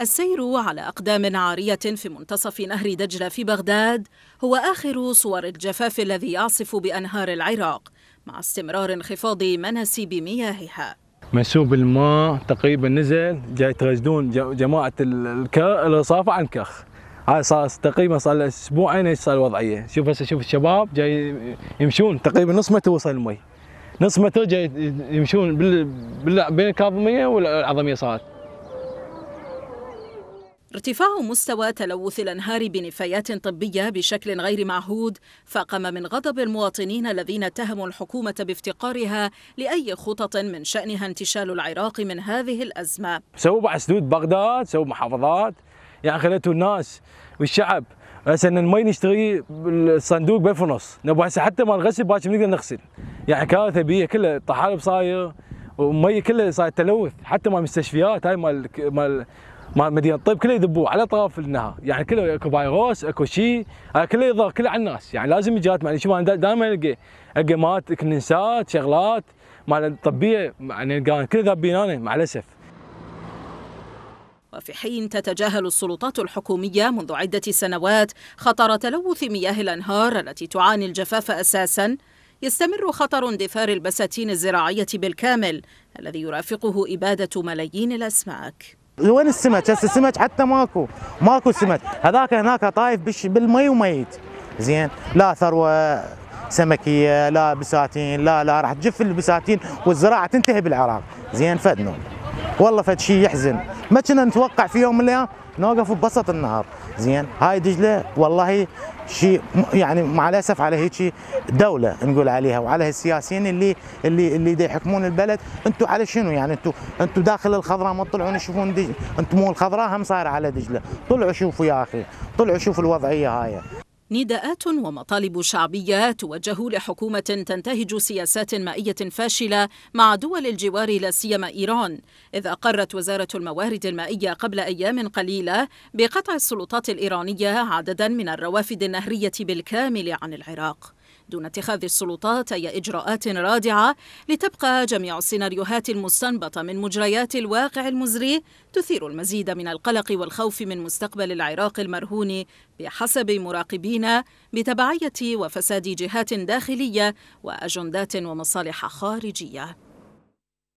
السير على أقدام عارية في منتصف نهر دجلة في بغداد هو آخر صور الجفاف الذي يعصف بأنهار العراق مع استمرار انخفاض مناسيب مياهها منسوب الماء تقريبا نزل جاي يتغجلون جماعة الرصافة عن كخ هاي صار تقريبا صار له اسبوعين ايش صار الوضعيه شوف هسه شوف الشباب جاي يمشون تقريبا نص متر وصل المي نص متر جاي يمشون بال... بين الكاظميه والعظميه صارت ارتفاع مستوى تلوث الأنهار بنفايات طبية بشكل غير معهود فاقم من غضب المواطنين الذين اتهموا الحكومة بافتقارها لأي خطط من شأنها انتشال العراق من هذه الأزمة سووا بعد سدود بغداد سووا محافظات يعني خلتوا الناس والشعب هسه المي نشتري الصندوق بألف ونص نبغى هسه حتى ما نغسل باكر نقدر نغسل يعني كارثه بيئيه كلها طحالب صاير ومي كلها صاير تلوث حتى مال المستشفيات هاي مال مال مال مدينه طيب كله يذبوه على طرف النهر يعني كله اكو فايروس اكو شيء هذا آه، كله يضر كله على الناس يعني لازم يجات يعني شوف انا دائما القى القى مات كنسات شغلات مال الطبيه يعني القى كله ذابين انا مع الاسف وفي حين تتجاهل السلطات الحكومية منذ عدة سنوات خطر تلوث مياه الأنهار التي تعاني الجفاف أساساً يستمر خطر اندثار البساتين الزراعية بالكامل الذي يرافقه إبادة ملايين الأسماك وين السمك؟ هسه السمك حتى ماكو ماكو سمك هذاك هناك طايف بالمي وميت زين لا ثروه سمكيه لا بساتين لا لا راح تجف البساتين والزراعه تنتهي بالعراق زين فدنو والله فد شيء يحزن ما كنا نتوقع في يوم من الايام نوقف بوسط النهر زين هاي دجله والله شيء يعني مع الاسف على هيك دوله نقول عليها وعلى السياسيين اللي اللي اللي يحكمون البلد انتم على شنو يعني انتم انتم داخل الخضراء ما تطلعون تشوفون انتم مو الخضراء هم صايره على دجله طلعوا شوفوا يا اخي طلعوا شوفوا الوضعيه هاي نداءات ومطالب شعبية توجه لحكومة تنتهج سياسات مائية فاشلة مع دول الجوار لا سيما إيران، إذ أقرت وزارة الموارد المائية قبل أيام قليلة بقطع السلطات الإيرانية عددا من الروافد النهرية بالكامل عن العراق. دون اتخاذ السلطات أي إجراءات رادعة لتبقى جميع السيناريوهات المستنبطة من مجريات الواقع المزري تثير المزيد من القلق والخوف من مستقبل العراق المرهون بحسب مراقبين بتبعية وفساد جهات داخلية وأجندات ومصالح خارجية